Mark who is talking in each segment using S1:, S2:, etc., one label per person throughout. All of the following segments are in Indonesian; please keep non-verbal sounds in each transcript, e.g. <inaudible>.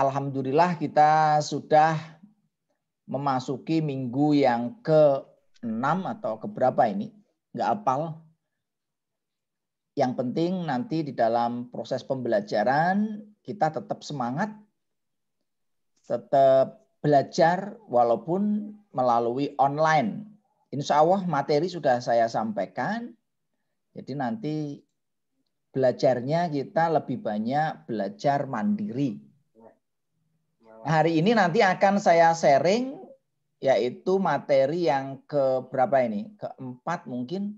S1: Alhamdulillah kita sudah memasuki minggu yang ke-6 atau keberapa ini. Nggak apal. Yang penting nanti di dalam proses pembelajaran kita tetap semangat, tetap belajar walaupun melalui online. Insya Allah materi sudah saya sampaikan. Jadi nanti belajarnya kita lebih banyak belajar mandiri hari ini nanti akan saya sharing yaitu materi yang ke berapa ini? Keempat mungkin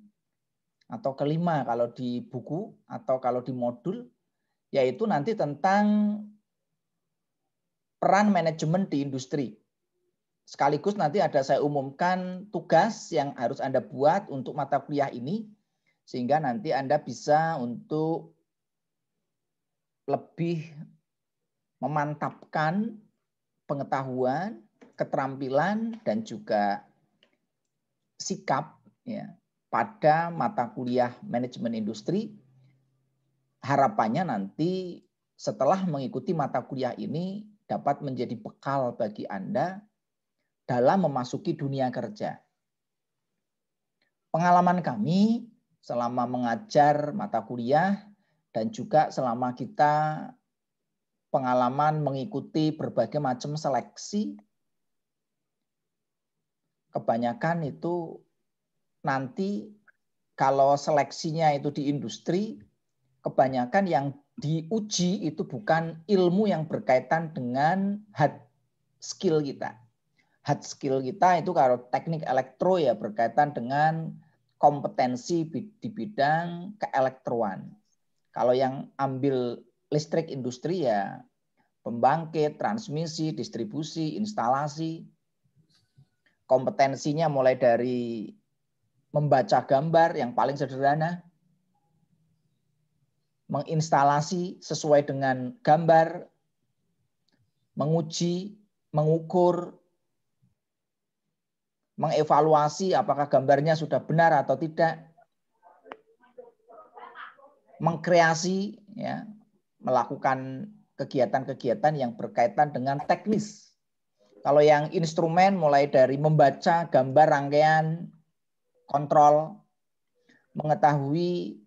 S1: atau kelima kalau di buku atau kalau di modul yaitu nanti tentang peran manajemen di industri. Sekaligus nanti ada saya umumkan tugas yang harus Anda buat untuk mata kuliah ini sehingga nanti Anda bisa untuk lebih memantapkan pengetahuan, keterampilan dan juga sikap ya pada mata kuliah manajemen industri. Harapannya nanti setelah mengikuti mata kuliah ini dapat menjadi bekal bagi Anda dalam memasuki dunia kerja. Pengalaman kami selama mengajar mata kuliah dan juga selama kita pengalaman mengikuti berbagai macam seleksi, kebanyakan itu nanti kalau seleksinya itu di industri, kebanyakan yang diuji itu bukan ilmu yang berkaitan dengan hard skill kita. Hard skill kita itu kalau teknik elektro ya berkaitan dengan kompetensi di bidang keelektroan. Kalau yang ambil listrik industri ya pembangkit, transmisi, distribusi, instalasi. Kompetensinya mulai dari membaca gambar yang paling sederhana, menginstalasi sesuai dengan gambar, menguji, mengukur, mengevaluasi apakah gambarnya sudah benar atau tidak, mengkreasi, ya, melakukan kegiatan-kegiatan yang berkaitan dengan teknis. Kalau yang instrumen mulai dari membaca gambar rangkaian, kontrol, mengetahui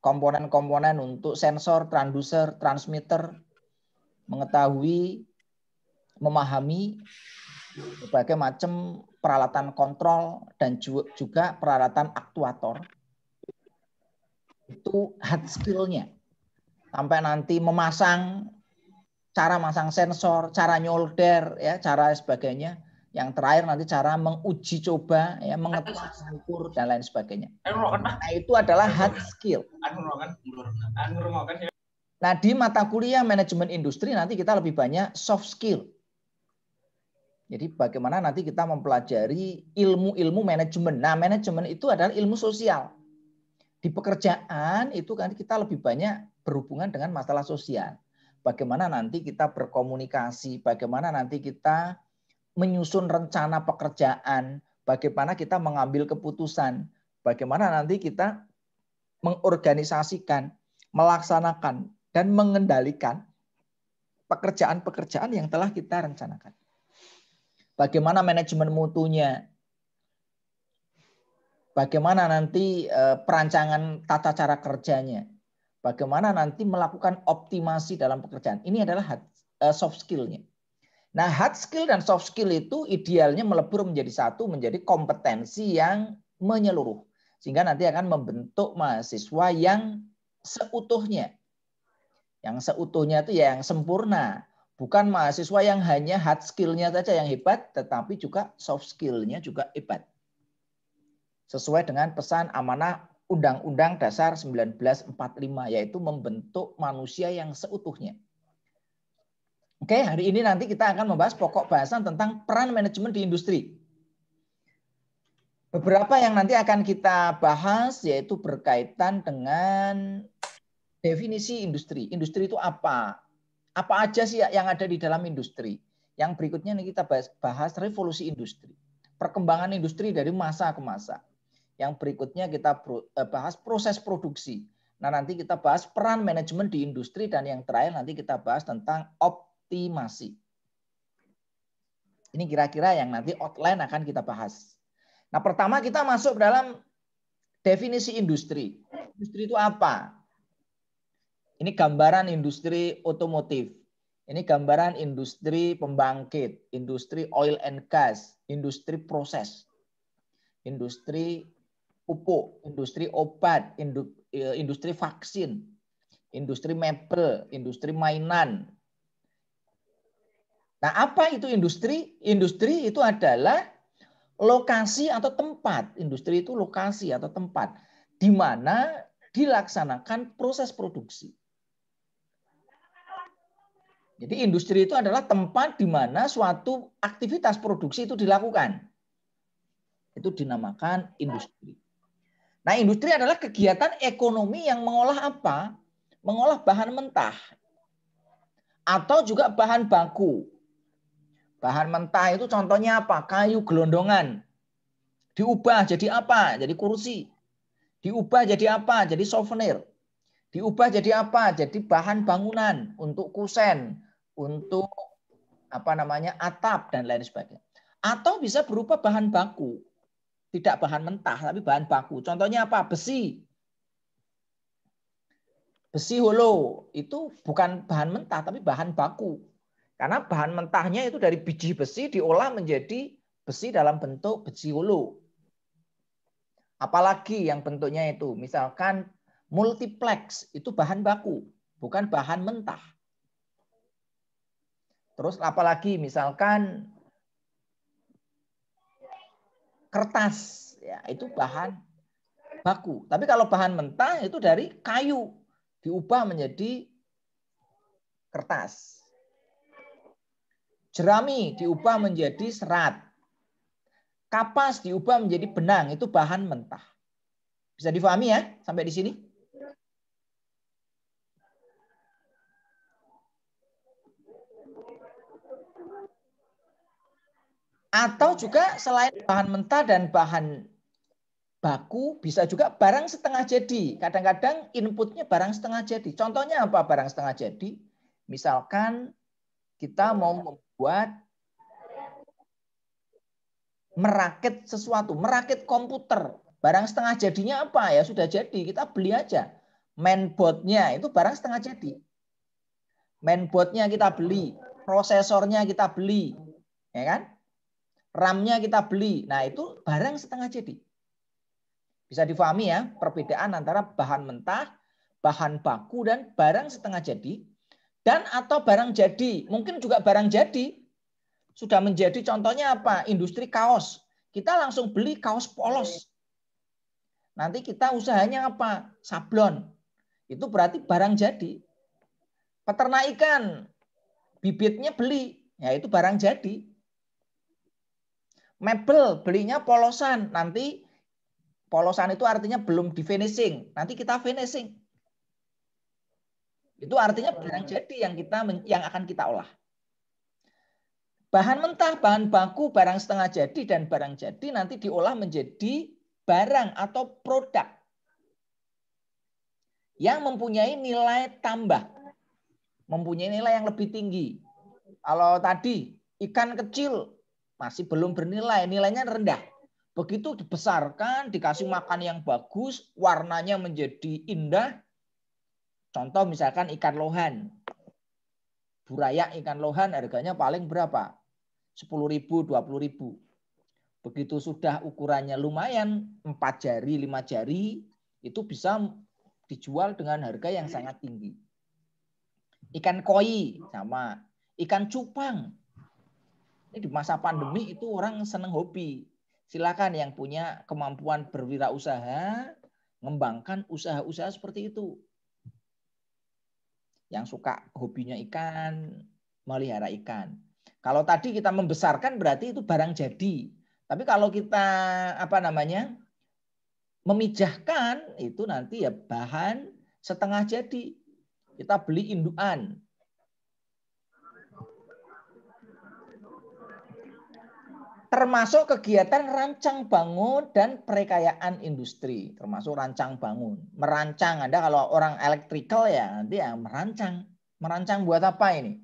S1: komponen-komponen untuk sensor, transducer, transmitter, mengetahui, memahami berbagai macam peralatan kontrol dan juga peralatan aktuator. Itu hard skill-nya sampai nanti memasang cara masang sensor, cara nyolder ya, cara sebagainya. Yang terakhir nanti cara menguji coba ya, mengetes ukur dan lain sebagainya. Nah, itu adalah hard skill. Nah, di mata kuliah manajemen industri nanti kita lebih banyak soft skill. Jadi bagaimana nanti kita mempelajari ilmu-ilmu manajemen. Nah, manajemen itu adalah ilmu sosial di pekerjaan itu kan kita lebih banyak berhubungan dengan masalah sosial. Bagaimana nanti kita berkomunikasi, bagaimana nanti kita menyusun rencana pekerjaan, bagaimana kita mengambil keputusan, bagaimana nanti kita mengorganisasikan, melaksanakan, dan mengendalikan pekerjaan-pekerjaan yang telah kita rencanakan. Bagaimana manajemen mutunya, bagaimana nanti eh, perancangan tata cara kerjanya, bagaimana nanti melakukan optimasi dalam pekerjaan. Ini adalah eh, soft skill-nya. Nah, hard skill dan soft skill itu idealnya melebur menjadi satu, menjadi kompetensi yang menyeluruh. Sehingga nanti akan membentuk mahasiswa yang seutuhnya. Yang seutuhnya itu ya yang sempurna. Bukan mahasiswa yang hanya hard skill-nya saja yang hebat, tetapi juga soft skill-nya juga hebat sesuai dengan pesan amanah Undang-Undang Dasar 1945 yaitu membentuk manusia yang seutuhnya. Oke, hari ini nanti kita akan membahas pokok bahasan tentang peran manajemen di industri. Beberapa yang nanti akan kita bahas yaitu berkaitan dengan definisi industri. Industri itu apa? Apa aja sih yang ada di dalam industri? Yang berikutnya nih kita bahas, bahas revolusi industri. Perkembangan industri dari masa ke masa yang berikutnya kita eh, bahas proses produksi. Nah, nanti kita bahas peran manajemen di industri dan yang terakhir nanti kita bahas tentang optimasi. Ini kira-kira yang nanti outline akan kita bahas. Nah, pertama kita masuk dalam definisi industri. Industri itu apa? Ini gambaran industri otomotif. Ini gambaran industri pembangkit, industri oil and gas, industri proses, industri pupuk, industri obat, eh, industri vaksin, industri mebel, industri mainan. Nah, apa itu industri? Industri itu adalah lokasi atau tempat. Industri itu lokasi atau tempat di mana dilaksanakan proses produksi. Jadi industri itu adalah tempat di mana suatu aktivitas produksi itu dilakukan. Itu dinamakan industri. Nah, industri adalah kegiatan ekonomi yang mengolah apa? Mengolah bahan mentah atau juga bahan baku. Bahan mentah itu contohnya apa? Kayu gelondongan. Diubah jadi apa? Jadi kursi. Diubah jadi apa? Jadi souvenir. Diubah jadi apa? Jadi bahan bangunan untuk kusen, untuk apa namanya atap dan lain sebagainya. Atau bisa berupa bahan baku tidak bahan mentah tapi bahan baku. Contohnya apa? Besi. Besi holo itu bukan bahan mentah tapi bahan baku. Karena bahan mentahnya itu dari biji besi diolah menjadi besi dalam bentuk besi holo. Apalagi yang bentuknya itu misalkan multiplex itu bahan baku, bukan bahan mentah. Terus apalagi misalkan kertas, ya itu bahan baku. Tapi kalau bahan mentah itu dari kayu diubah menjadi kertas. Jerami diubah menjadi serat. Kapas diubah menjadi benang, itu bahan mentah. Bisa difahami ya sampai di sini? Atau juga selain bahan mentah dan bahan baku bisa juga barang setengah jadi. Kadang-kadang inputnya barang setengah jadi. Contohnya apa barang setengah jadi? Misalkan kita mau membuat merakit sesuatu, merakit komputer. Barang setengah jadinya apa? Ya sudah jadi, kita beli aja. Mainboardnya itu barang setengah jadi. Mainboardnya kita beli, prosesornya kita beli, ya kan? RAM-nya kita beli. Nah, itu barang setengah jadi. Bisa difahami ya, perbedaan antara bahan mentah, bahan baku, dan barang setengah jadi. Dan atau barang jadi. Mungkin juga barang jadi. Sudah menjadi contohnya apa? Industri kaos. Kita langsung beli kaos polos. Nanti kita usahanya apa? Sablon. Itu berarti barang jadi. Peternak ikan, bibitnya beli. Ya itu barang jadi Mebel belinya polosan, nanti polosan itu artinya belum di finishing. Nanti kita finishing. Itu artinya barang jadi yang kita yang akan kita olah. Bahan mentah, bahan baku, barang setengah jadi dan barang jadi nanti diolah menjadi barang atau produk yang mempunyai nilai tambah. Mempunyai nilai yang lebih tinggi. Kalau tadi ikan kecil masih belum bernilai, nilainya rendah. Begitu dibesarkan, dikasih makan yang bagus, warnanya menjadi indah. Contoh misalkan ikan lohan. Burayak ikan lohan harganya paling berapa? sepuluh ribu, puluh ribu. Begitu sudah ukurannya lumayan, 4 jari, 5 jari, itu bisa dijual dengan harga yang sangat tinggi. Ikan koi sama. Ikan cupang ini di masa pandemi itu orang seneng hobi. Silakan yang punya kemampuan berwirausaha, mengembangkan usaha-usaha seperti itu. Yang suka hobinya ikan, melihara ikan. Kalau tadi kita membesarkan berarti itu barang jadi. Tapi kalau kita apa namanya memijahkan itu nanti ya bahan setengah jadi. Kita beli induan, termasuk kegiatan rancang bangun dan perekayaan industri, termasuk rancang bangun. Merancang, Anda kalau orang elektrikal ya nanti ya merancang. Merancang buat apa ini?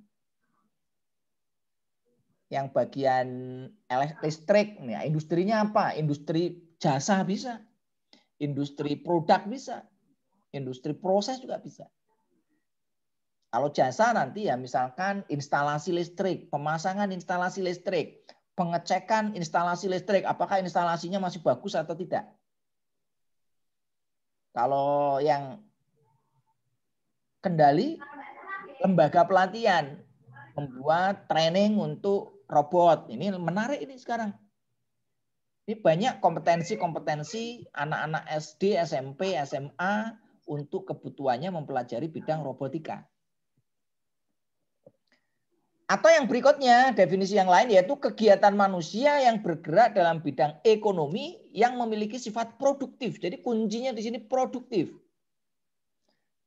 S1: Yang bagian listrik, ya, industrinya apa? Industri jasa bisa, industri produk bisa, industri proses juga bisa. Kalau jasa nanti ya misalkan instalasi listrik, pemasangan instalasi listrik, pengecekan instalasi listrik, apakah instalasinya masih bagus atau tidak. Kalau yang kendali, lembaga pelatihan membuat training untuk robot. Ini menarik ini sekarang. Ini banyak kompetensi-kompetensi anak-anak SD, SMP, SMA untuk kebutuhannya mempelajari bidang robotika. Atau yang berikutnya, definisi yang lain yaitu kegiatan manusia yang bergerak dalam bidang ekonomi yang memiliki sifat produktif. Jadi kuncinya di sini produktif.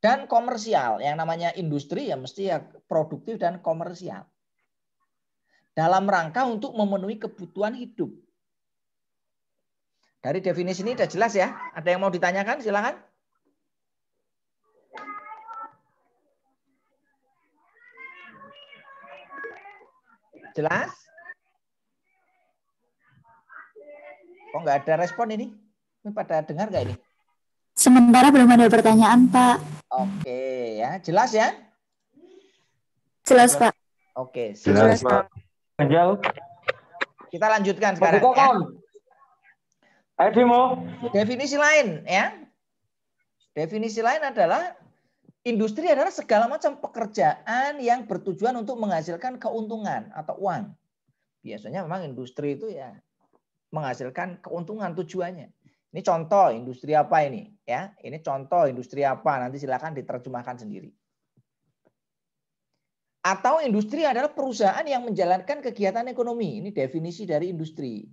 S1: Dan komersial, yang namanya industri ya mesti ya produktif dan komersial. Dalam rangka untuk memenuhi kebutuhan hidup. Dari definisi ini sudah jelas ya? Ada yang mau ditanyakan? silahkan Jelas? Kok oh, nggak ada respon ini? Ini pada dengar nggak ini? Sementara belum ada pertanyaan, Pak. Oke, ya. Jelas ya? Jelas, Pak. Oke, jelas, Pak. Jauh. Kita lanjutkan sekarang. ya. Ayo, Demo. Definisi lain, ya. Definisi lain adalah Industri adalah segala macam pekerjaan yang bertujuan untuk menghasilkan keuntungan atau uang. Biasanya memang industri itu ya menghasilkan keuntungan tujuannya. Ini contoh industri apa ini? Ya, ini contoh industri apa? Nanti silakan diterjemahkan sendiri. Atau industri adalah perusahaan yang menjalankan kegiatan ekonomi. Ini definisi dari industri.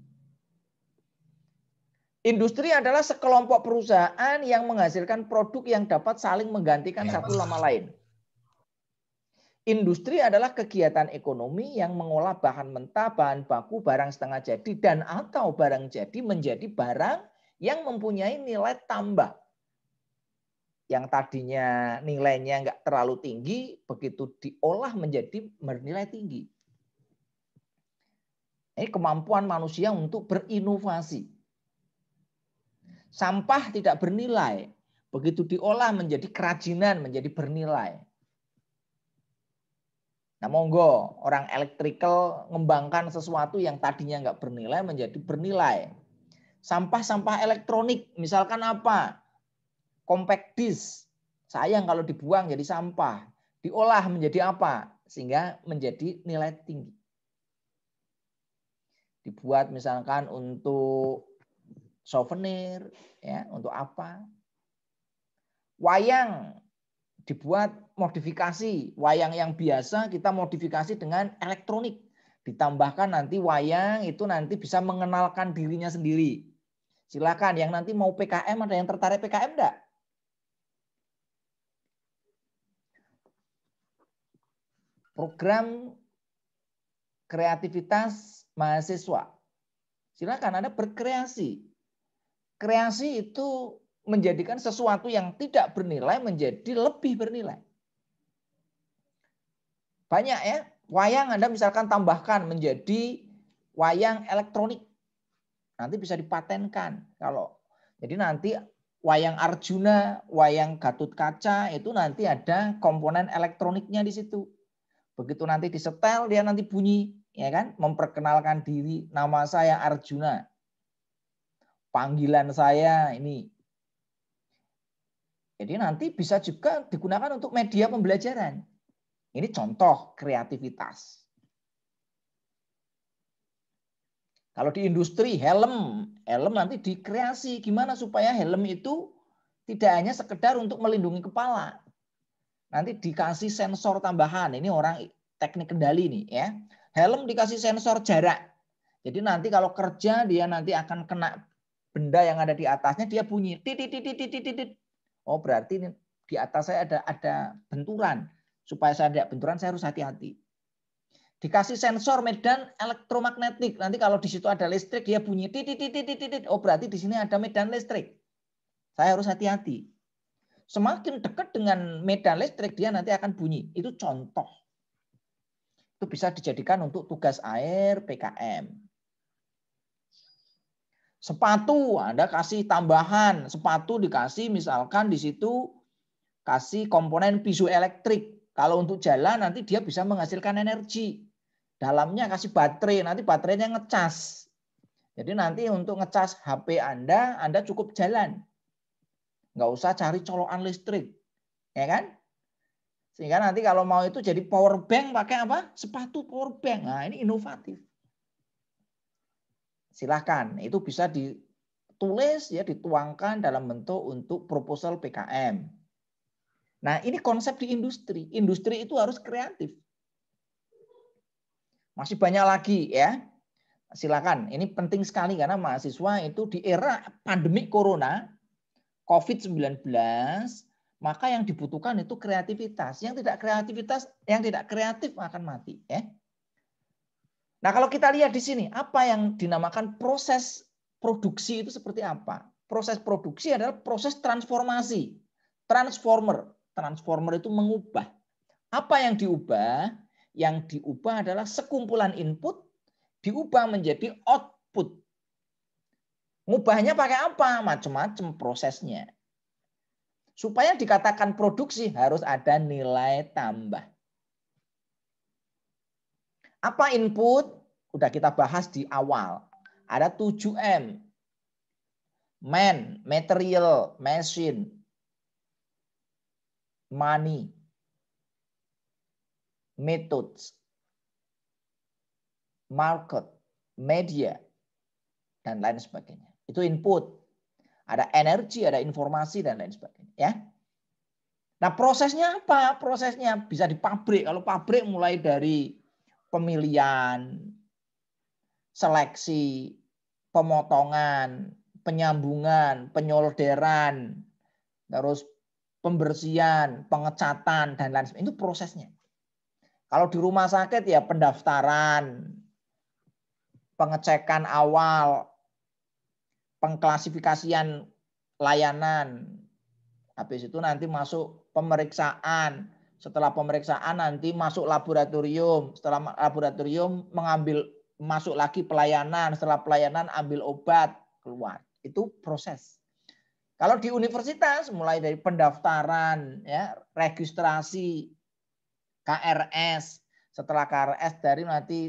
S1: Industri adalah sekelompok perusahaan yang menghasilkan produk yang dapat saling menggantikan iya, satu sama lain. Industri adalah kegiatan ekonomi yang mengolah bahan mentah, bahan baku, barang setengah jadi, dan atau barang jadi menjadi barang yang mempunyai nilai tambah. Yang tadinya nilainya nggak terlalu tinggi, begitu diolah menjadi bernilai tinggi. Ini kemampuan manusia untuk berinovasi. Sampah tidak bernilai. Begitu diolah menjadi kerajinan, menjadi bernilai. Nah monggo orang elektrikal ngembangkan sesuatu yang tadinya nggak bernilai menjadi bernilai. Sampah-sampah elektronik misalkan apa? Compact disc. Sayang kalau dibuang jadi sampah. Diolah menjadi apa? Sehingga menjadi nilai tinggi. Dibuat misalkan untuk souvenir, ya, untuk apa. Wayang dibuat modifikasi, wayang yang biasa kita modifikasi dengan elektronik. Ditambahkan nanti wayang itu nanti bisa mengenalkan dirinya sendiri. Silakan yang nanti mau PKM ada yang tertarik PKM enggak? Program kreativitas mahasiswa. Silakan Anda berkreasi kreasi itu menjadikan sesuatu yang tidak bernilai menjadi lebih bernilai. Banyak ya, wayang Anda misalkan tambahkan menjadi wayang elektronik. Nanti bisa dipatenkan kalau jadi nanti wayang Arjuna, wayang Gatut Kaca itu nanti ada komponen elektroniknya di situ. Begitu nanti disetel dia nanti bunyi, ya kan? Memperkenalkan diri, nama saya Arjuna panggilan saya ini. Jadi nanti bisa juga digunakan untuk media pembelajaran. Ini contoh kreativitas. Kalau di industri helm, helm nanti dikreasi gimana supaya helm itu tidak hanya sekedar untuk melindungi kepala. Nanti dikasih sensor tambahan. Ini orang teknik kendali nih ya. Helm dikasih sensor jarak. Jadi nanti kalau kerja dia nanti akan kena benda yang ada di atasnya dia bunyi titit titit titit Oh berarti ini di atas saya ada ada benturan. Supaya saya tidak benturan saya harus hati-hati. Dikasih sensor medan elektromagnetik. Nanti kalau di situ ada listrik dia bunyi titit titit titit. Oh berarti di sini ada medan listrik. Saya harus hati-hati. Semakin dekat dengan medan listrik dia nanti akan bunyi. Itu contoh. Itu bisa dijadikan untuk tugas air PKM Sepatu Anda kasih tambahan, sepatu dikasih misalkan di situ kasih komponen piezoelektrik. Kalau untuk jalan nanti dia bisa menghasilkan energi. Dalamnya kasih baterai, nanti baterainya ngecas. Jadi nanti untuk ngecas HP Anda, Anda cukup jalan. Nggak usah cari colokan listrik. Ya kan? Sehingga nanti kalau mau itu jadi power bank pakai apa? Sepatu power bank. Nah, ini inovatif silahkan itu bisa ditulis ya dituangkan dalam bentuk untuk proposal PKM. Nah ini konsep di industri, industri itu harus kreatif. Masih banyak lagi ya, silakan. Ini penting sekali karena mahasiswa itu di era pandemi corona, COVID-19, maka yang dibutuhkan itu kreativitas. Yang tidak kreativitas, yang tidak kreatif akan mati, ya. Nah, kalau kita lihat di sini, apa yang dinamakan proses produksi itu seperti apa? Proses produksi adalah proses transformasi. Transformer. Transformer itu mengubah. Apa yang diubah? Yang diubah adalah sekumpulan input diubah menjadi output. Ngubahnya pakai apa? Macam-macam prosesnya. Supaya dikatakan produksi harus ada nilai tambah. Apa input? Udah kita bahas di awal. Ada 7M. Man, material, machine, money, methods, market, media, dan lain sebagainya. Itu input. Ada energi, ada informasi, dan lain sebagainya. Ya. Nah prosesnya apa? Prosesnya bisa di pabrik. Kalau pabrik mulai dari pemilihan, seleksi, pemotongan, penyambungan, penyolderan, terus pembersihan, pengecatan dan lain sebagainya itu prosesnya. Kalau di rumah sakit ya pendaftaran, pengecekan awal, pengklasifikasian layanan. Habis itu nanti masuk pemeriksaan, setelah pemeriksaan nanti masuk laboratorium, setelah laboratorium mengambil masuk lagi pelayanan, setelah pelayanan ambil obat, keluar. Itu proses. Kalau di universitas mulai dari pendaftaran, ya, registrasi KRS, setelah KRS dari nanti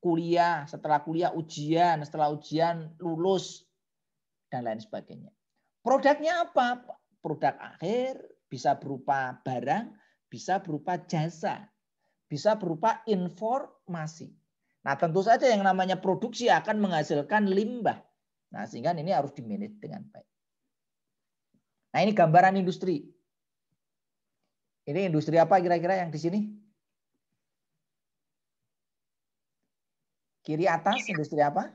S1: kuliah, setelah kuliah ujian, setelah ujian lulus dan lain sebagainya. Produknya apa? Produk akhir, bisa berupa barang, bisa berupa jasa, bisa berupa informasi. Nah, tentu saja yang namanya produksi akan menghasilkan limbah. Nah, sehingga ini harus dimanage dengan baik. Nah, ini gambaran industri. Ini industri apa kira-kira yang di sini? Kiri atas industri apa?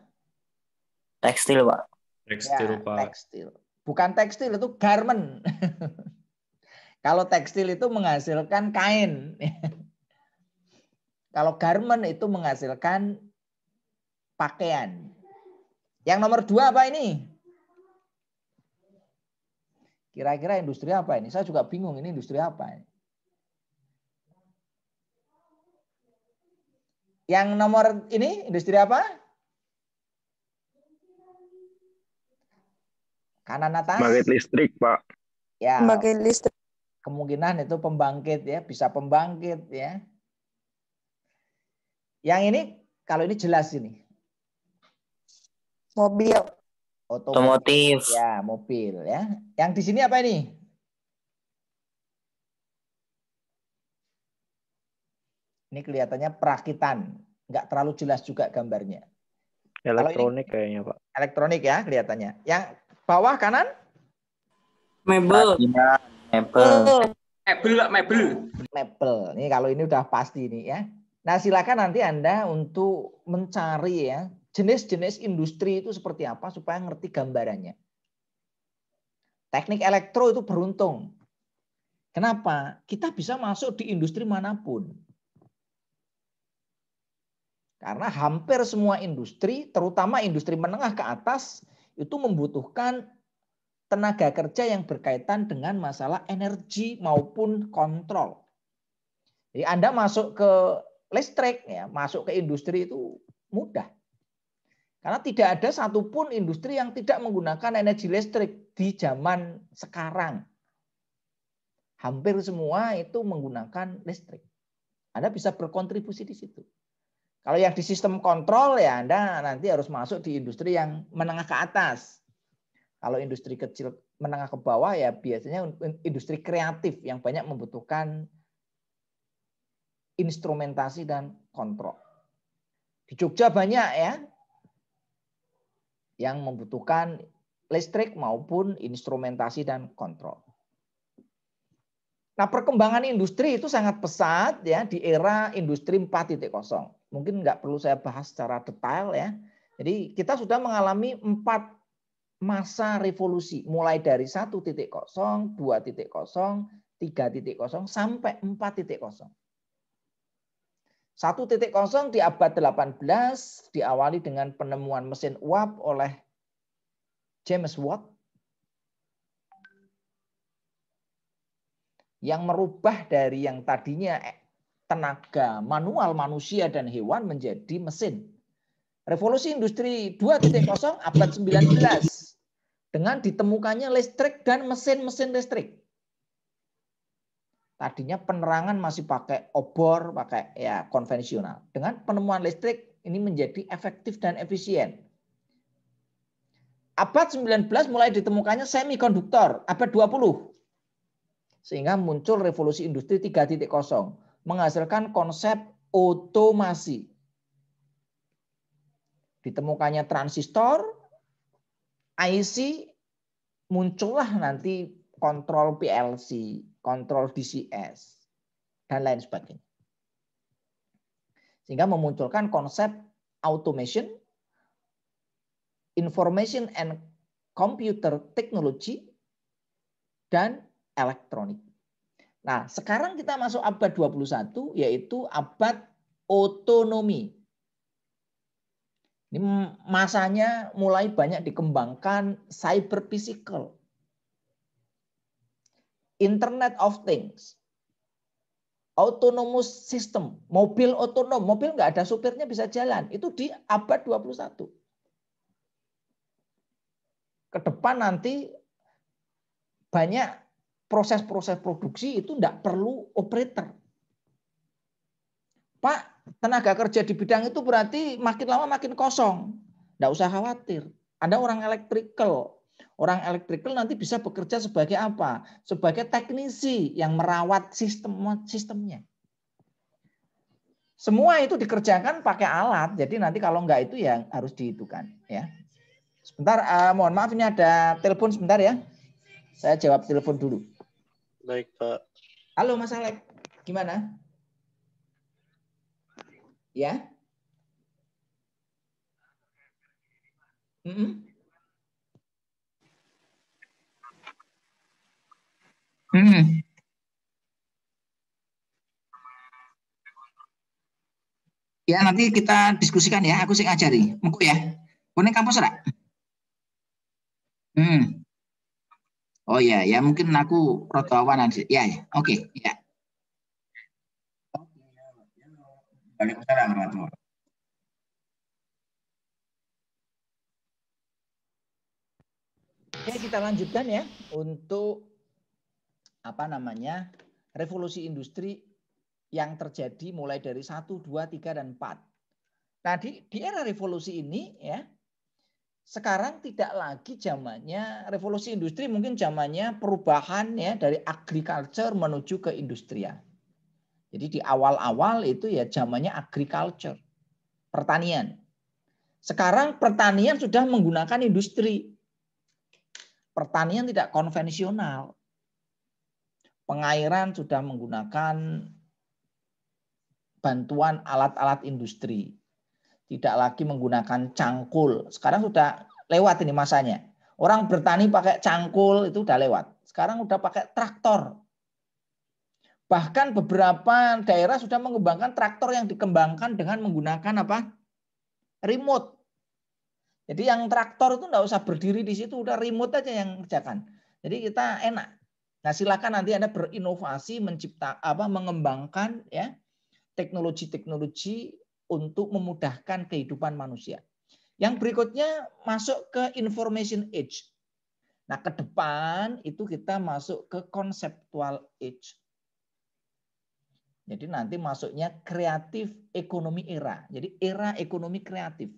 S1: Tekstil, Pak. Tekstil, ya, Pak. Tekstil. Bukan tekstil, itu garment. <laughs> Kalau tekstil itu menghasilkan kain. Kalau garment itu menghasilkan pakaian. Yang nomor dua apa ini? Kira-kira industri apa ini? Saya juga bingung ini industri apa. Yang nomor ini industri apa? Kanan atas. Bagi listrik, Pak. Ya kemungkinan itu pembangkit ya, bisa pembangkit ya. Yang ini kalau ini jelas ini. Mobil. Otomotif. Ya, mobil ya. Yang di sini apa ini? Ini kelihatannya perakitan, nggak terlalu jelas juga gambarnya. Elektronik kayaknya pak. Elektronik ya kelihatannya. Yang bawah kanan? Mebel. Mebel. Mebel, mebel. Mebel. Ini kalau ini udah pasti ini ya. Nah, silakan nanti Anda untuk mencari ya jenis-jenis industri itu seperti apa supaya ngerti gambarannya. Teknik elektro itu beruntung. Kenapa? Kita bisa masuk di industri manapun. Karena hampir semua industri, terutama industri menengah ke atas, itu membutuhkan tenaga kerja yang berkaitan dengan masalah energi maupun kontrol. Jadi Anda masuk ke listrik, ya, masuk ke industri itu mudah. Karena tidak ada satupun industri yang tidak menggunakan energi listrik di zaman sekarang. Hampir semua itu menggunakan listrik. Anda bisa berkontribusi di situ. Kalau yang di sistem kontrol ya Anda nanti harus masuk di industri yang menengah ke atas. Kalau industri kecil menengah ke bawah ya biasanya industri kreatif yang banyak membutuhkan instrumentasi dan kontrol. Di Jogja banyak ya yang membutuhkan listrik maupun instrumentasi dan kontrol. Nah, perkembangan industri itu sangat pesat ya di era industri 4.0. Mungkin nggak perlu saya bahas secara detail ya. Jadi kita sudah mengalami empat masa revolusi mulai dari 1.0, 2.0, 3.0 sampai 4.0. 1.0 di abad 18 diawali dengan penemuan mesin uap oleh James Watt yang merubah dari yang tadinya tenaga manual manusia dan hewan menjadi mesin. Revolusi industri 2.0 abad 19 dengan ditemukannya listrik dan mesin-mesin listrik. Tadinya penerangan masih pakai obor, pakai ya konvensional. Dengan penemuan listrik ini menjadi efektif dan efisien. Abad 19 mulai ditemukannya semikonduktor, abad 20. Sehingga muncul revolusi industri 3.0 menghasilkan konsep otomasi. Ditemukannya transistor, IC muncullah nanti kontrol PLC, kontrol DCS, dan lain sebagainya. Sehingga memunculkan konsep automation, information and computer technology, dan elektronik. Nah, sekarang kita masuk abad 21, yaitu abad otonomi. Ini masanya mulai banyak dikembangkan cyber physical. Internet of Things. Autonomous system, mobil otonom, mobil nggak ada supirnya bisa jalan. Itu di abad 21. Ke depan nanti banyak proses-proses produksi itu nggak perlu operator. Pak, tenaga kerja di bidang itu berarti makin lama makin kosong. Tidak usah khawatir. Ada orang elektrikal. Orang elektrikal nanti bisa bekerja sebagai apa? Sebagai teknisi yang merawat sistem sistemnya. Semua itu dikerjakan pakai alat. Jadi nanti kalau enggak itu yang harus dihitungkan. Ya. Sebentar, uh, mohon maaf ini ada telepon sebentar ya. Saya jawab telepon dulu. Baik Pak. Halo Mas Alek, gimana? Ya. Mm Hmm. Ya nanti kita diskusikan ya. Aku sih ajari. mungkin ya. Kuning kampus ora? Hmm. Oh ya, ya mungkin aku rotawanan sih. Ya, ya. oke, okay, ya. Waalaikumsalam warahmatullahi wabarakatuh. kita lanjutkan ya untuk apa namanya revolusi industri yang terjadi mulai dari 1, 2, 3, dan 4. Nah di, di era revolusi ini ya sekarang tidak lagi zamannya revolusi industri mungkin zamannya perubahan ya dari agriculture menuju ke industrial. Jadi di awal-awal itu ya zamannya agriculture, pertanian. Sekarang pertanian sudah menggunakan industri. Pertanian tidak konvensional. Pengairan sudah menggunakan bantuan alat-alat industri. Tidak lagi menggunakan cangkul. Sekarang sudah lewat ini masanya. Orang bertani pakai cangkul itu udah lewat. Sekarang udah pakai traktor. Bahkan beberapa daerah sudah mengembangkan traktor yang dikembangkan dengan menggunakan apa? remote. Jadi yang traktor itu nggak usah berdiri di situ, udah remote aja yang kerjakan. Jadi kita enak. Nah, silakan nanti Anda berinovasi mencipta apa mengembangkan ya teknologi-teknologi untuk memudahkan kehidupan manusia. Yang berikutnya masuk ke information age. Nah, ke depan itu kita masuk ke conceptual age. Jadi nanti masuknya kreatif ekonomi era. Jadi era ekonomi kreatif.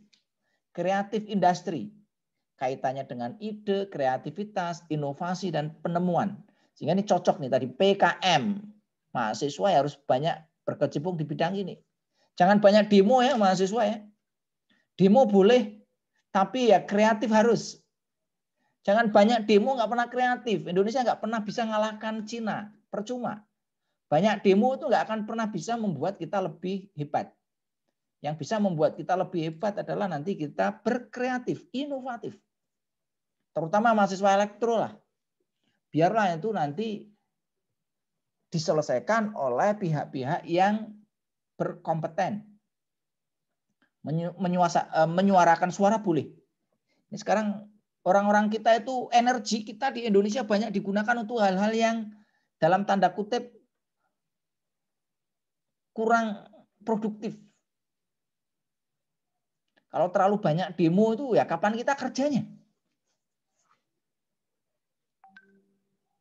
S1: Kreatif industri. Kaitannya dengan ide, kreativitas, inovasi, dan penemuan. Sehingga ini cocok nih tadi PKM. Mahasiswa ya harus banyak berkecimpung di bidang ini. Jangan banyak demo ya mahasiswa ya. Demo boleh, tapi ya kreatif harus. Jangan banyak demo nggak pernah kreatif. Indonesia nggak pernah bisa ngalahkan Cina. Percuma banyak demo itu nggak akan pernah bisa membuat kita lebih hebat. Yang bisa membuat kita lebih hebat adalah nanti kita berkreatif, inovatif. Terutama mahasiswa elektro lah. Biarlah itu nanti diselesaikan oleh pihak-pihak yang berkompeten. Menyuasa, eh, menyuarakan suara boleh. Ini sekarang orang-orang kita itu energi kita di Indonesia banyak digunakan untuk hal-hal yang dalam tanda kutip kurang produktif. Kalau terlalu banyak demo itu ya kapan kita kerjanya?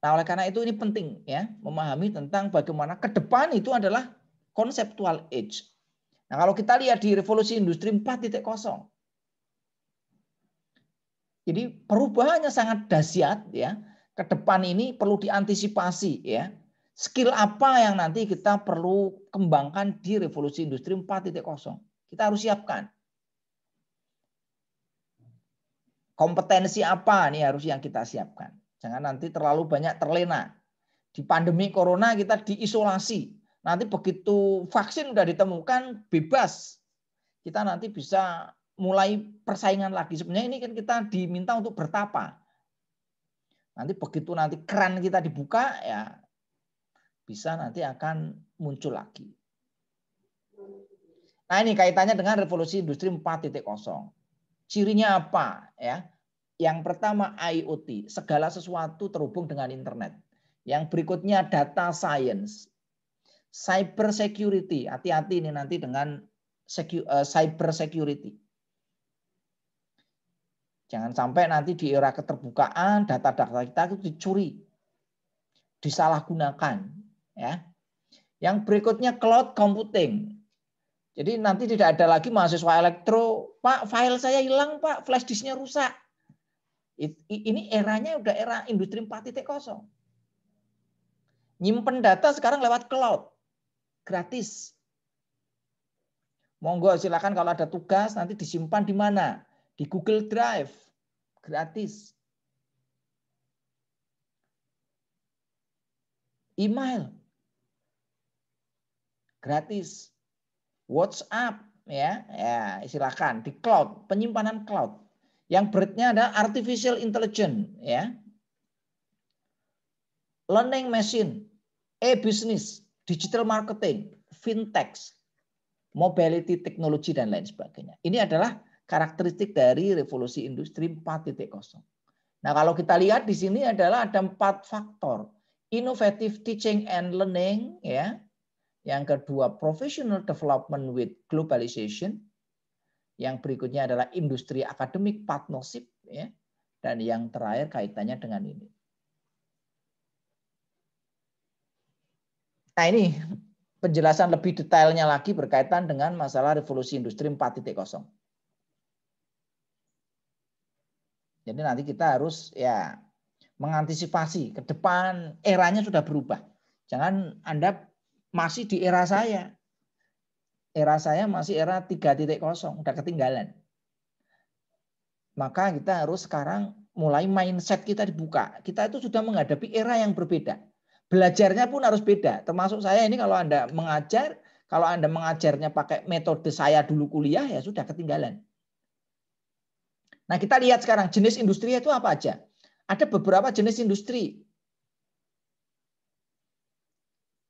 S1: Nah, oleh karena itu ini penting ya, memahami tentang bagaimana ke depan itu adalah conceptual age. Nah, kalau kita lihat di revolusi industri 4.0. Jadi perubahannya sangat dahsyat ya. Ke depan ini perlu diantisipasi ya skill apa yang nanti kita perlu kembangkan di revolusi industri 4.0. Kita harus siapkan. Kompetensi apa nih harus yang kita siapkan. Jangan nanti terlalu banyak terlena. Di pandemi corona kita diisolasi. Nanti begitu vaksin sudah ditemukan bebas. Kita nanti bisa mulai persaingan lagi. Sebenarnya ini kan kita diminta untuk bertapa. Nanti begitu nanti keran kita dibuka ya bisa nanti akan muncul lagi. Nah ini kaitannya dengan revolusi industri 4.0. Cirinya apa ya? Yang pertama IoT, segala sesuatu terhubung dengan internet. Yang berikutnya data science, cyber security. Hati-hati ini nanti dengan eh, cyber security. Jangan sampai nanti di era keterbukaan data-data kita itu dicuri, disalahgunakan ya. Yang berikutnya cloud computing. Jadi nanti tidak ada lagi mahasiswa elektro, Pak, file saya hilang, Pak, flash disknya rusak. Ini eranya udah era industri 4.0. Nyimpen data sekarang lewat cloud. Gratis. Monggo silakan kalau ada tugas nanti disimpan di mana? Di Google Drive. Gratis. Email gratis. WhatsApp ya, ya silakan di cloud, penyimpanan cloud. Yang beratnya ada artificial intelligence ya. Learning machine, e-business, digital marketing, fintech, mobility technology dan lain sebagainya. Ini adalah karakteristik dari revolusi industri 4.0. Nah, kalau kita lihat di sini adalah ada empat faktor. Innovative teaching and learning ya, yang kedua, professional development with globalization. Yang berikutnya adalah industri akademik partnership. Ya. Dan yang terakhir kaitannya dengan ini. Nah ini penjelasan lebih detailnya lagi berkaitan dengan masalah revolusi industri 4.0. Jadi nanti kita harus ya mengantisipasi ke depan eranya sudah berubah. Jangan Anda masih di era saya. Era saya masih era 3.0, udah ketinggalan. Maka kita harus sekarang mulai mindset kita dibuka. Kita itu sudah menghadapi era yang berbeda. Belajarnya pun harus beda. Termasuk saya ini kalau Anda mengajar, kalau Anda mengajarnya pakai metode saya dulu kuliah, ya sudah ketinggalan. Nah kita lihat sekarang jenis industri itu apa aja. Ada beberapa jenis industri.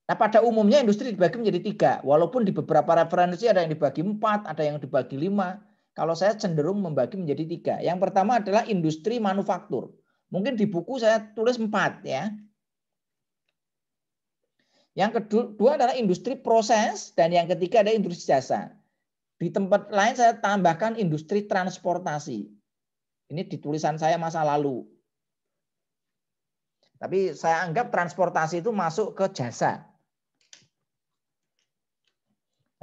S1: Nah, pada umumnya industri dibagi menjadi tiga, walaupun di beberapa referensi ada yang dibagi empat, ada yang dibagi lima. Kalau saya cenderung membagi menjadi tiga. Yang pertama adalah industri manufaktur. Mungkin di buku saya tulis empat ya. Yang kedua adalah industri proses dan yang ketiga ada industri jasa. Di tempat lain saya tambahkan industri transportasi. Ini di tulisan saya masa lalu. Tapi saya anggap transportasi itu masuk ke jasa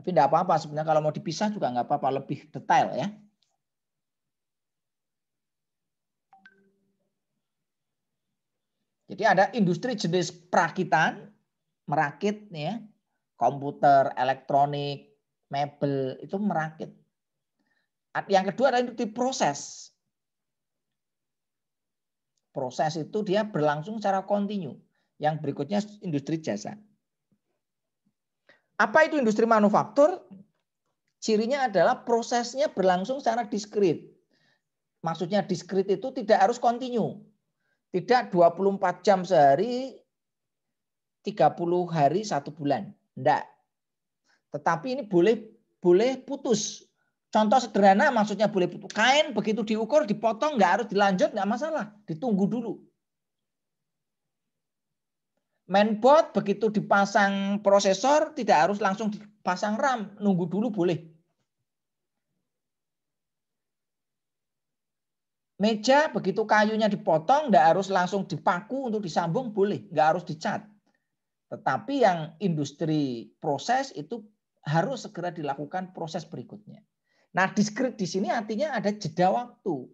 S1: tapi tidak apa-apa sebenarnya kalau mau dipisah juga nggak apa-apa lebih detail ya. Jadi ada industri jenis perakitan, merakit ya, komputer, elektronik, mebel itu merakit. Yang kedua adalah industri proses. Proses itu dia berlangsung secara kontinu. Yang berikutnya industri jasa. Apa itu industri manufaktur? Cirinya adalah prosesnya berlangsung secara diskrit. Maksudnya diskrit itu tidak harus kontinu. Tidak 24 jam sehari, 30 hari, satu bulan. Tidak. Tetapi ini boleh boleh putus. Contoh sederhana maksudnya boleh putus. Kain begitu diukur, dipotong, nggak harus dilanjut, nggak masalah. Ditunggu dulu mainboard begitu dipasang prosesor tidak harus langsung dipasang RAM, nunggu dulu boleh. Meja begitu kayunya dipotong, tidak harus langsung dipaku untuk disambung, boleh, nggak harus dicat. Tetapi yang industri proses itu harus segera dilakukan proses berikutnya. Nah, diskrit di sini artinya ada jeda waktu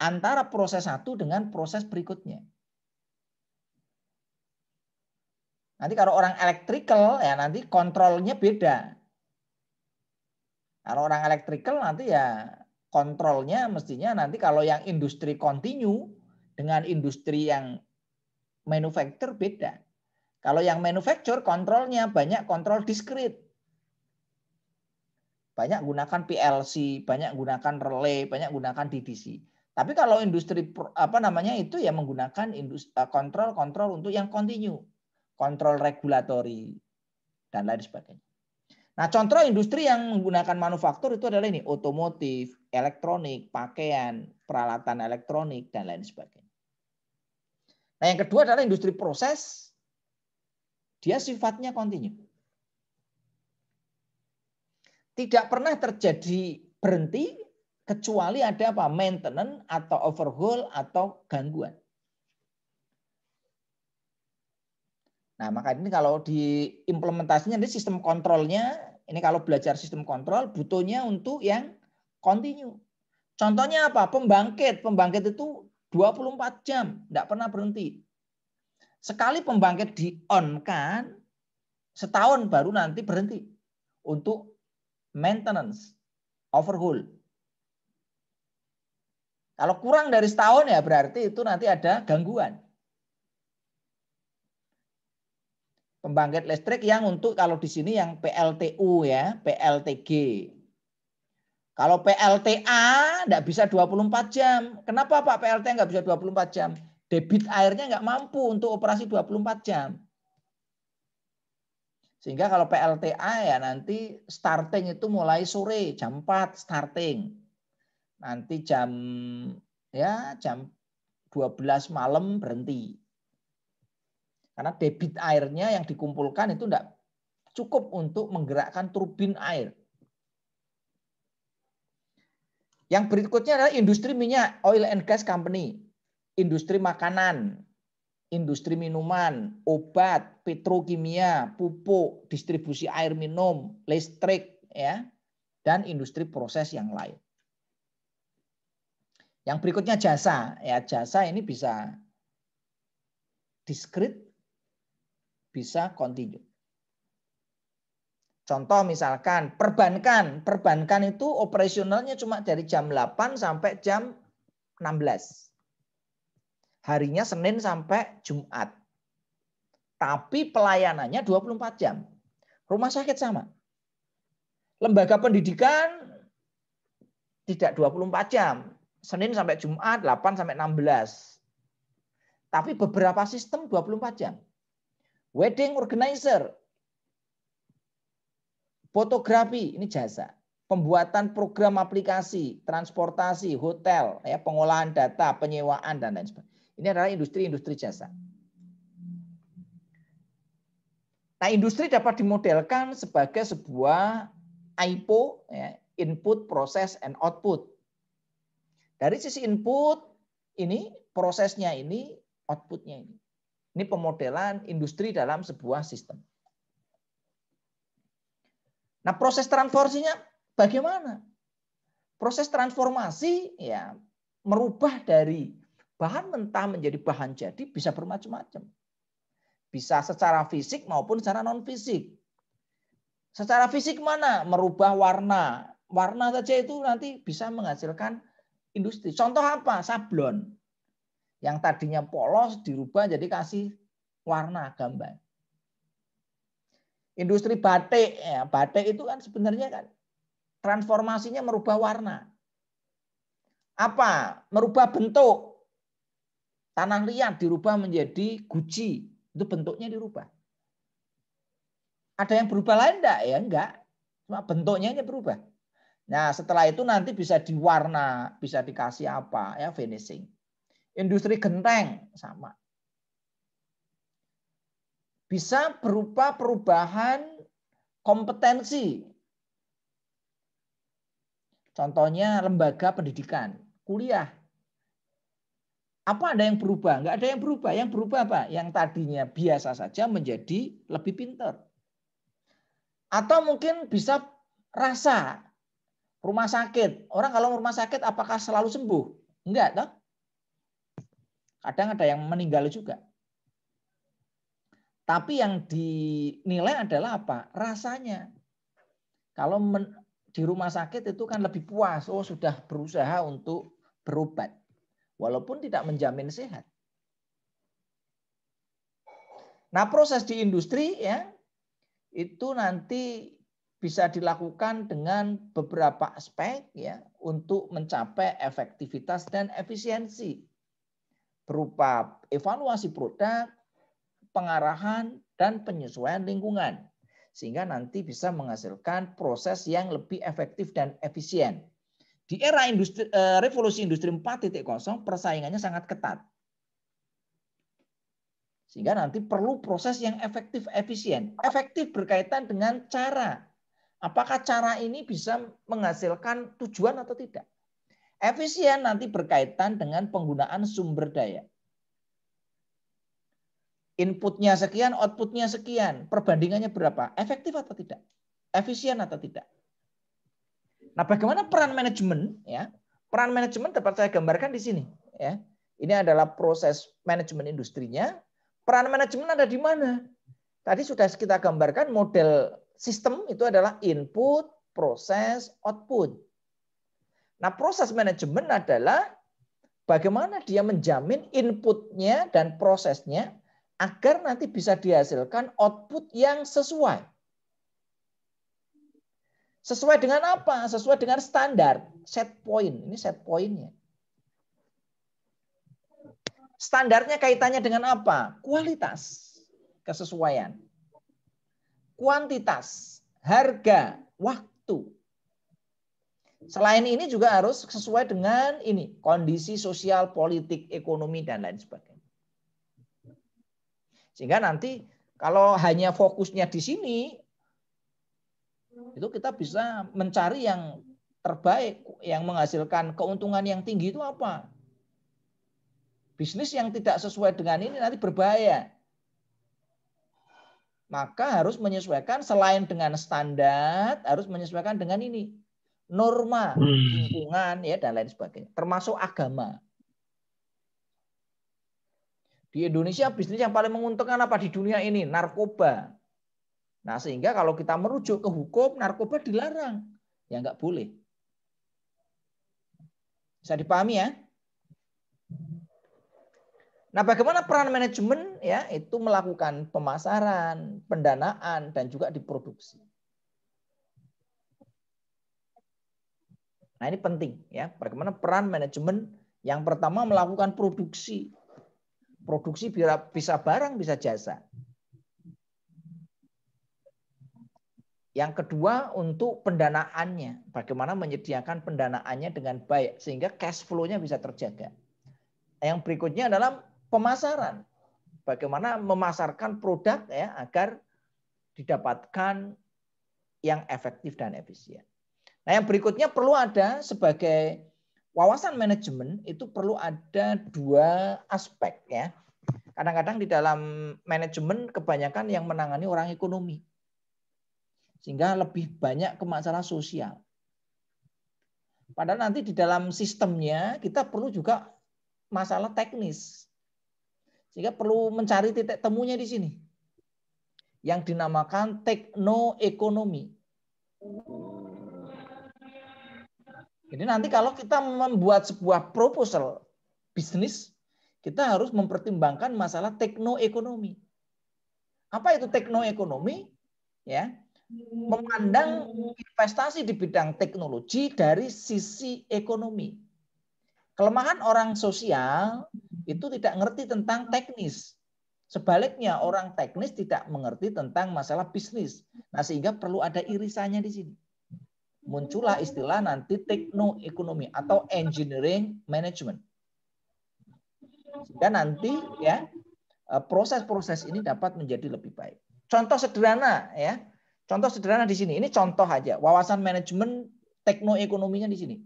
S1: antara proses satu dengan proses berikutnya. Nanti kalau orang electrical ya nanti kontrolnya beda. Kalau orang electrical nanti ya kontrolnya mestinya nanti kalau yang industri kontinu dengan industri yang manufaktur beda. Kalau yang manufaktur kontrolnya banyak kontrol diskrit. Banyak gunakan PLC, banyak gunakan relay, banyak gunakan DDC. Tapi kalau industri apa namanya itu ya menggunakan eh, kontrol-kontrol untuk yang continue kontrol regulatori, dan lain sebagainya. Nah, contoh industri yang menggunakan manufaktur itu adalah ini, otomotif, elektronik, pakaian, peralatan elektronik, dan lain sebagainya. Nah, yang kedua adalah industri proses, dia sifatnya kontinu. Tidak pernah terjadi berhenti kecuali ada apa maintenance atau overhaul atau gangguan. Nah, maka ini kalau diimplementasinya ini sistem kontrolnya, ini kalau belajar sistem kontrol butuhnya untuk yang continue. Contohnya apa? Pembangkit. Pembangkit itu 24 jam, tidak pernah berhenti. Sekali pembangkit di on kan, setahun baru nanti berhenti untuk maintenance, overhaul. Kalau kurang dari setahun ya berarti itu nanti ada gangguan. pembangkit listrik yang untuk kalau di sini yang PLTU ya, PLTG. Kalau PLTA tidak bisa 24 jam. Kenapa Pak PLTA nggak bisa 24 jam? Debit airnya nggak mampu untuk operasi 24 jam. Sehingga kalau PLTA ya nanti starting itu mulai sore jam 4 starting. Nanti jam ya jam 12 malam berhenti. Karena debit airnya yang dikumpulkan itu tidak cukup untuk menggerakkan turbin air. Yang berikutnya adalah industri minyak, oil and gas company, industri makanan, industri minuman, obat, petrokimia, pupuk, distribusi air minum, listrik, ya, dan industri proses yang lain. Yang berikutnya jasa, ya jasa ini bisa diskrit bisa continue. Contoh misalkan perbankan, perbankan itu operasionalnya cuma dari jam 8 sampai jam 16. Harinya Senin sampai Jumat. Tapi pelayanannya 24 jam. Rumah sakit sama. Lembaga pendidikan tidak 24 jam. Senin sampai Jumat 8 sampai 16. Tapi beberapa sistem 24 jam. Wedding organizer, fotografi ini jasa, pembuatan program aplikasi, transportasi, hotel, ya pengolahan data, penyewaan dan lain sebagainya. Ini adalah industri-industri jasa. Nah, industri dapat dimodelkan sebagai sebuah IPO, ya, input, proses, and output. Dari sisi input ini prosesnya ini, outputnya ini. Ini pemodelan industri dalam sebuah sistem. Nah, proses transformasinya bagaimana? Proses transformasi ya merubah dari bahan mentah menjadi bahan jadi bisa bermacam-macam. Bisa secara fisik maupun secara non fisik. Secara fisik mana? Merubah warna. Warna saja itu nanti bisa menghasilkan industri. Contoh apa? Sablon. Yang tadinya polos dirubah jadi kasih warna gambar. Industri batik, ya, batik itu kan sebenarnya kan transformasinya merubah warna. Apa? Merubah bentuk. Tanah liat dirubah menjadi guci. Itu bentuknya dirubah. Ada yang berubah lain enggak? Ya enggak. Cuma bentuknya hanya berubah. Nah, setelah itu nanti bisa diwarna, bisa dikasih apa ya finishing. Industri genteng sama. Bisa berupa perubahan kompetensi. Contohnya lembaga pendidikan, kuliah. Apa ada yang berubah? Enggak ada yang berubah. Yang berubah apa? Yang tadinya biasa saja menjadi lebih pintar. Atau mungkin bisa rasa rumah sakit. Orang kalau rumah sakit apakah selalu sembuh? Enggak, toh? Kadang ada yang meninggal juga. Tapi yang dinilai adalah apa? Rasanya. Kalau men, di rumah sakit itu kan lebih puas. Oh sudah berusaha untuk berobat. Walaupun tidak menjamin sehat. Nah proses di industri ya itu nanti bisa dilakukan dengan beberapa aspek ya untuk mencapai efektivitas dan efisiensi berupa evaluasi produk, pengarahan, dan penyesuaian lingkungan. Sehingga nanti bisa menghasilkan proses yang lebih efektif dan efisien. Di era industri, eh, revolusi industri 4.0, persaingannya sangat ketat. Sehingga nanti perlu proses yang efektif, efisien. Efektif berkaitan dengan cara. Apakah cara ini bisa menghasilkan tujuan atau tidak? Efisien nanti berkaitan dengan penggunaan sumber daya. Inputnya sekian, outputnya sekian. Perbandingannya berapa? Efektif atau tidak? Efisien atau tidak? Nah, bagaimana peran manajemen? Ya, peran manajemen dapat saya gambarkan di sini. Ya, ini adalah proses manajemen industrinya. Peran manajemen ada di mana? Tadi sudah kita gambarkan model sistem itu adalah input, proses, output. Nah, proses manajemen adalah bagaimana dia menjamin inputnya dan prosesnya agar nanti bisa dihasilkan output yang sesuai. Sesuai dengan apa? Sesuai dengan standar, set point. Ini set pointnya. Standarnya kaitannya dengan apa? Kualitas, kesesuaian. Kuantitas, harga, waktu. Selain ini juga harus sesuai dengan ini, kondisi sosial, politik, ekonomi dan lain sebagainya. Sehingga nanti kalau hanya fokusnya di sini itu kita bisa mencari yang terbaik yang menghasilkan keuntungan yang tinggi itu apa? Bisnis yang tidak sesuai dengan ini nanti berbahaya. Maka harus menyesuaikan selain dengan standar, harus menyesuaikan dengan ini norma hmm. lingkungan ya dan lain sebagainya, termasuk agama. Di Indonesia bisnis yang paling menguntungkan apa di dunia ini? Narkoba. Nah sehingga kalau kita merujuk ke hukum, narkoba dilarang. Ya nggak boleh. Bisa dipahami ya? Nah, bagaimana peran manajemen ya itu melakukan pemasaran, pendanaan dan juga diproduksi. Nah ini penting ya. Bagaimana peran manajemen yang pertama melakukan produksi. Produksi bisa barang, bisa jasa. Yang kedua untuk pendanaannya, bagaimana menyediakan pendanaannya dengan baik sehingga cash flow-nya bisa terjaga. Yang berikutnya adalah pemasaran. Bagaimana memasarkan produk ya agar didapatkan yang efektif dan efisien. Nah, yang berikutnya perlu ada sebagai wawasan manajemen itu perlu ada dua aspek ya. Kadang-kadang di dalam manajemen kebanyakan yang menangani orang ekonomi. Sehingga lebih banyak ke masalah sosial. Padahal nanti di dalam sistemnya kita perlu juga masalah teknis. Sehingga perlu mencari titik temunya di sini. Yang dinamakan teknoekonomi. Jadi nanti kalau kita membuat sebuah proposal bisnis, kita harus mempertimbangkan masalah teknoekonomi. Apa itu teknoekonomi? Ya, memandang investasi di bidang teknologi dari sisi ekonomi. Kelemahan orang sosial itu tidak ngerti tentang teknis. Sebaliknya orang teknis tidak mengerti tentang masalah bisnis. Nah, sehingga perlu ada irisannya di sini muncullah istilah nanti techno ekonomi atau engineering management. Dan nanti ya eh, proses-proses ini dapat menjadi lebih baik. Contoh sederhana ya. Contoh sederhana di sini. Ini contoh aja. Wawasan manajemen techno ekonominya di sini.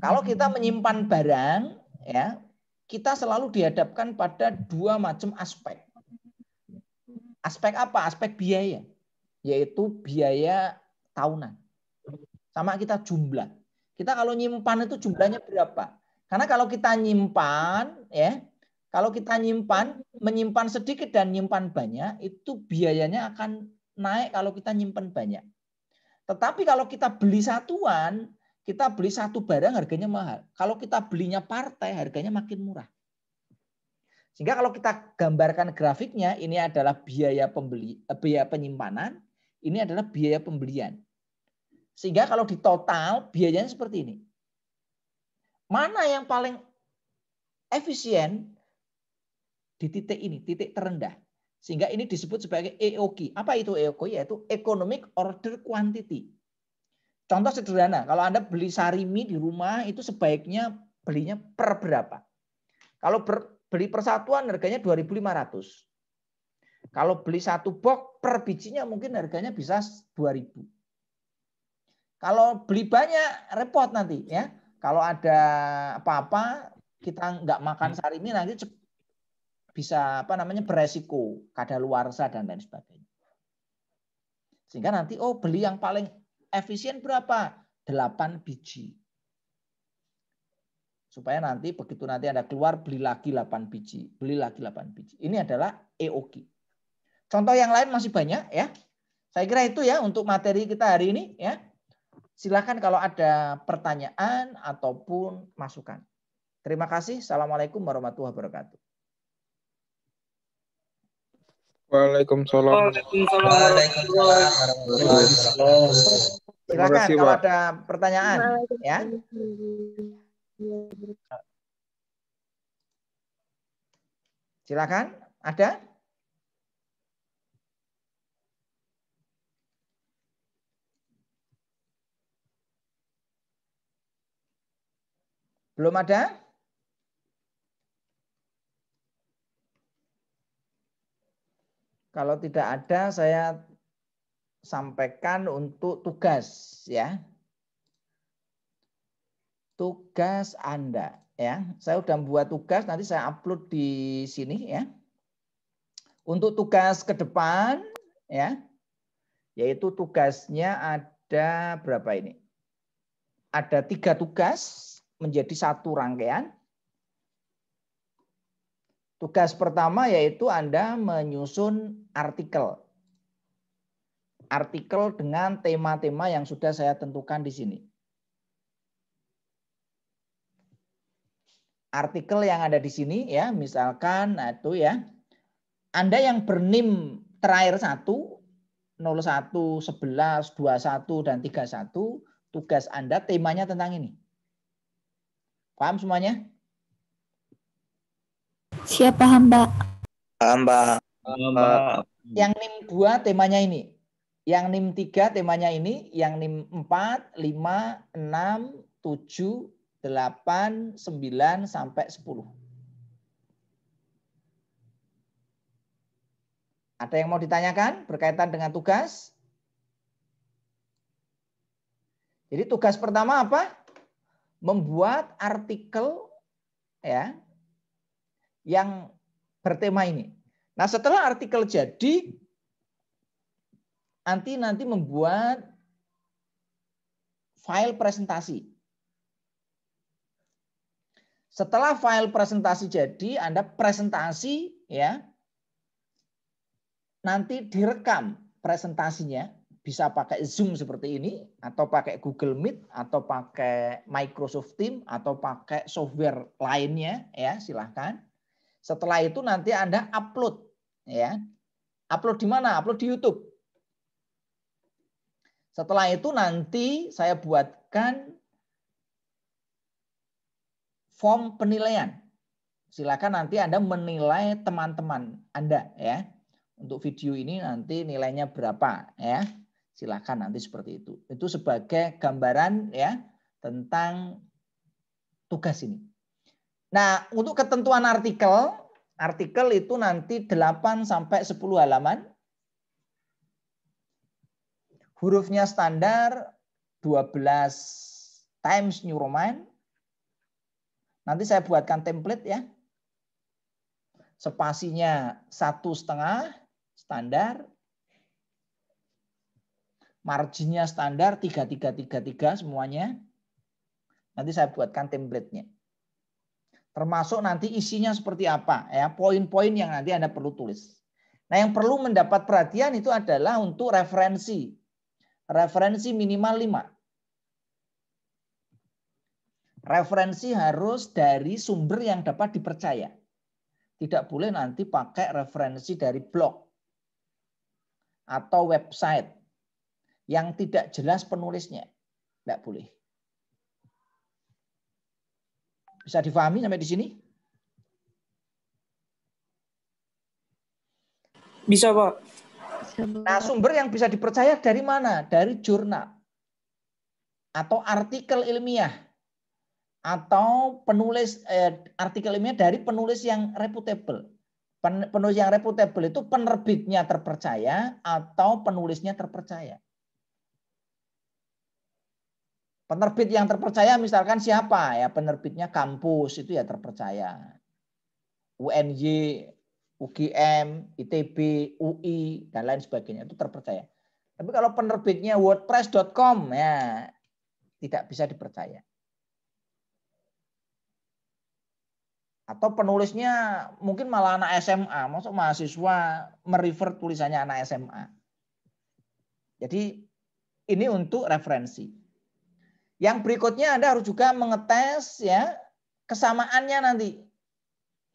S1: Kalau kita menyimpan barang ya, kita selalu dihadapkan pada dua macam aspek Aspek apa? Aspek biaya, yaitu biaya tahunan. Sama kita jumlah. Kita kalau nyimpan itu jumlahnya berapa? Karena kalau kita nyimpan, ya, kalau kita nyimpan, menyimpan sedikit dan nyimpan banyak, itu biayanya akan naik kalau kita nyimpan banyak. Tetapi kalau kita beli satuan, kita beli satu barang harganya mahal. Kalau kita belinya partai, harganya makin murah. Sehingga kalau kita gambarkan grafiknya, ini adalah biaya pembeli, eh, biaya penyimpanan, ini adalah biaya pembelian. Sehingga kalau di total biayanya seperti ini. Mana yang paling efisien di titik ini, titik terendah. Sehingga ini disebut sebagai EOQ. Apa itu EOQ? Yaitu Economic Order Quantity. Contoh sederhana, kalau Anda beli sarimi di rumah itu sebaiknya belinya per berapa? Kalau beli persatuan harganya 2.500. Kalau beli satu box per bijinya mungkin harganya bisa 2.000. Kalau beli banyak repot nanti ya. Kalau ada apa-apa kita nggak makan hmm. sari ini nanti bisa apa namanya beresiko kadaluarsa dan lain sebagainya. Sehingga nanti oh beli yang paling efisien berapa? 8 biji supaya nanti begitu nanti Anda keluar beli lagi 8 biji, beli lagi 8 biji. Ini adalah EOQ. Contoh yang lain masih banyak ya. Saya kira itu ya untuk materi kita hari ini ya. Silakan kalau ada pertanyaan ataupun masukan. Terima kasih. Assalamualaikum warahmatullahi wabarakatuh. Waalaikumsalam. Waalaikumsalam. Silakan kalau ada pertanyaan ya. Iya, Silakan, ada? Belum ada? Kalau tidak ada, saya sampaikan untuk tugas ya tugas Anda ya. Saya sudah membuat tugas nanti saya upload di sini ya. Untuk tugas ke depan ya. Yaitu tugasnya ada berapa ini? Ada tiga tugas menjadi satu rangkaian. Tugas pertama yaitu Anda menyusun artikel. Artikel dengan tema-tema yang sudah saya tentukan di sini. artikel yang ada di sini ya, misalkan nah, itu ya. Anda yang bernim terakhir 1 01, 11, 21 dan 31, tugas Anda temanya tentang ini. Paham semuanya? Siapa hamba? Hamba. hamba. Yang NIM 2 temanya ini. Yang NIM 3 temanya ini, yang NIM 4, 5, 6, 7, 8, 9, sampai 10. Ada yang mau ditanyakan berkaitan dengan tugas? Jadi tugas pertama apa? Membuat artikel ya yang bertema ini. Nah, setelah artikel jadi nanti nanti membuat file presentasi setelah file presentasi jadi, Anda presentasi ya. Nanti direkam presentasinya bisa pakai Zoom seperti ini atau pakai Google Meet atau pakai Microsoft Team atau pakai software lainnya ya, silahkan. Setelah itu nanti Anda upload ya. Upload di mana? Upload di YouTube. Setelah itu nanti saya buatkan form penilaian. Silakan nanti Anda menilai teman-teman Anda ya. Untuk video ini nanti nilainya berapa ya. Silakan nanti seperti itu. Itu sebagai gambaran ya tentang tugas ini. Nah, untuk ketentuan artikel, artikel itu nanti 8 sampai 10 halaman. Hurufnya standar 12 Times New Roman Nanti saya buatkan template ya. Spasinya satu setengah standar. Marginnya standar tiga tiga tiga tiga semuanya. Nanti saya buatkan templatenya. Termasuk nanti isinya seperti apa ya, poin-poin yang nanti Anda perlu tulis. Nah, yang perlu mendapat perhatian itu adalah untuk referensi. Referensi minimal 5 Referensi harus dari sumber yang dapat dipercaya. Tidak boleh nanti pakai referensi dari blog atau website yang tidak jelas penulisnya. Tidak boleh. Bisa difahami sampai di sini? Bisa, Pak. Nah, sumber yang bisa dipercaya dari mana? Dari jurnal atau artikel ilmiah atau penulis eh, artikel ilmiah dari penulis yang reputable. Pen, penulis yang reputable itu penerbitnya terpercaya atau penulisnya terpercaya. Penerbit yang terpercaya misalkan siapa ya penerbitnya kampus itu ya terpercaya. UNY, UGM, ITB, UI dan lain sebagainya itu terpercaya. Tapi kalau penerbitnya wordpress.com ya tidak bisa dipercaya. atau penulisnya mungkin malah anak SMA, maksud mahasiswa merefer tulisannya anak SMA. Jadi ini untuk referensi. Yang berikutnya Anda harus juga mengetes ya kesamaannya nanti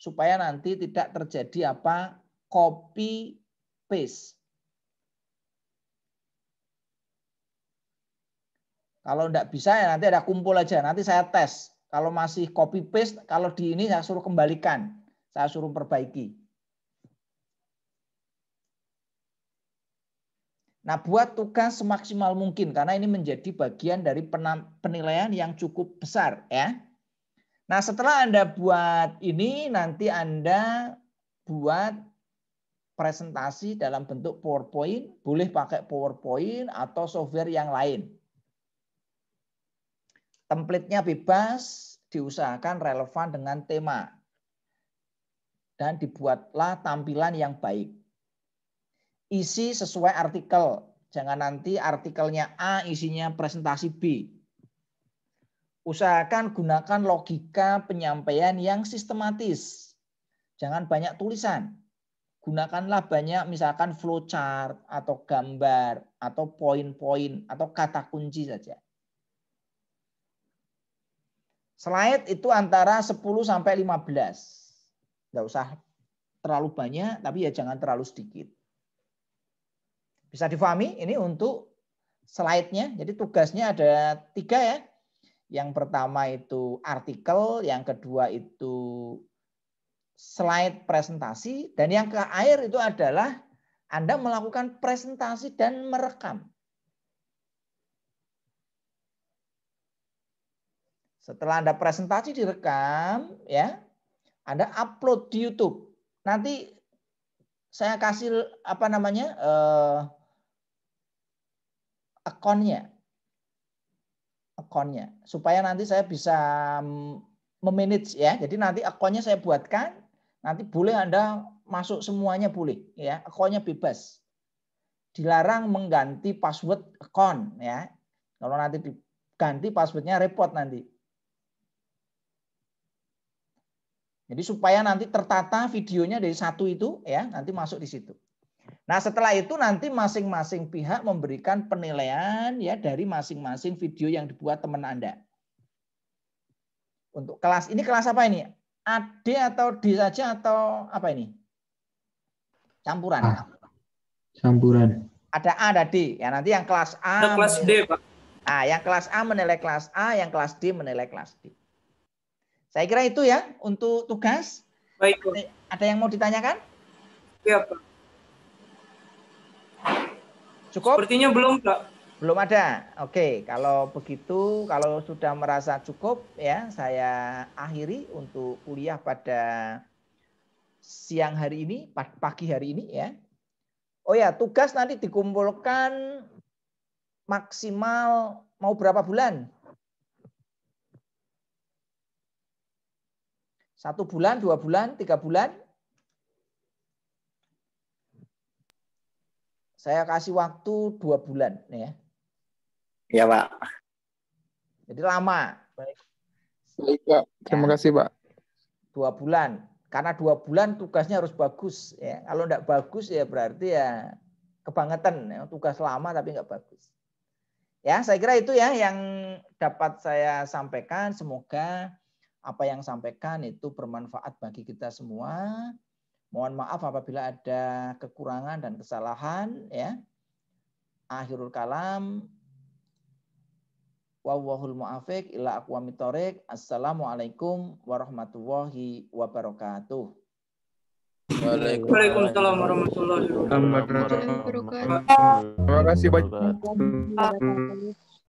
S1: supaya nanti tidak terjadi apa copy paste. Kalau tidak bisa ya nanti ada kumpul aja. Nanti saya tes kalau masih copy paste, kalau di ini saya suruh kembalikan, saya suruh perbaiki. Nah, buat tugas semaksimal mungkin karena ini menjadi bagian dari penilaian yang cukup besar ya. Nah, setelah Anda buat ini nanti Anda buat presentasi dalam bentuk PowerPoint, boleh pakai PowerPoint atau software yang lain. Template-nya bebas, diusahakan relevan dengan tema. Dan dibuatlah tampilan yang baik. Isi sesuai artikel. Jangan nanti artikelnya A isinya presentasi B. Usahakan gunakan logika penyampaian yang sistematis. Jangan banyak tulisan. Gunakanlah banyak misalkan flowchart atau gambar atau poin-poin atau kata kunci saja. Slide itu antara 10 sampai 15. Enggak usah terlalu banyak, tapi ya jangan terlalu sedikit. Bisa difahami ini untuk slide-nya. Jadi tugasnya ada tiga ya. Yang pertama itu artikel, yang kedua itu slide presentasi, dan yang ke air itu adalah Anda melakukan presentasi dan merekam. Setelah Anda presentasi direkam, ya, Anda upload di YouTube. Nanti saya kasih apa namanya uh, eh, akunnya, akunnya, supaya nanti saya bisa memanage ya. Jadi nanti akunnya saya buatkan, nanti boleh Anda masuk semuanya boleh, ya, akunnya bebas. Dilarang mengganti password akun, ya. Kalau nanti diganti passwordnya repot nanti. Jadi supaya nanti tertata videonya dari satu itu ya nanti masuk di situ. Nah setelah itu nanti masing-masing pihak memberikan penilaian ya dari masing-masing video yang dibuat teman anda. Untuk kelas ini kelas apa ini? AD atau D saja atau apa ini? Campuran. Ah, Campuran. Ada A ada D ya nanti yang kelas A. Yang kelas D pak. Ah yang kelas A menilai kelas A, yang kelas D menilai kelas D. Saya kira itu ya untuk tugas. Baik. Ada, ada yang mau ditanyakan? Iya, Pak.
S2: Cukup? Sepertinya belum, Pak.
S1: Belum ada. Oke, kalau begitu, kalau sudah merasa cukup ya, saya akhiri untuk kuliah pada siang hari ini, pagi hari ini ya. Oh ya, tugas nanti dikumpulkan maksimal mau berapa bulan? Satu bulan, dua bulan, tiga bulan. Saya kasih waktu dua bulan. ya. ya. Pak. Jadi lama. Baik. Baik Pak. Terima ya. kasih Pak. Dua bulan. Karena dua bulan tugasnya harus bagus. Ya. Kalau tidak bagus ya berarti ya kebangetan. Ya. Tugas lama tapi nggak bagus. Ya, saya kira itu ya yang dapat saya sampaikan. Semoga apa yang sampaikan itu bermanfaat bagi kita semua. Mohon maaf apabila ada kekurangan dan kesalahan ya. Akhirul kalam. Wallahul muafiq ila mitorek Assalamualaikum warahmatullahi wabarakatuh. Waalaikumsalam warahmatullahi wabarakatuh. Terima kasih banyak.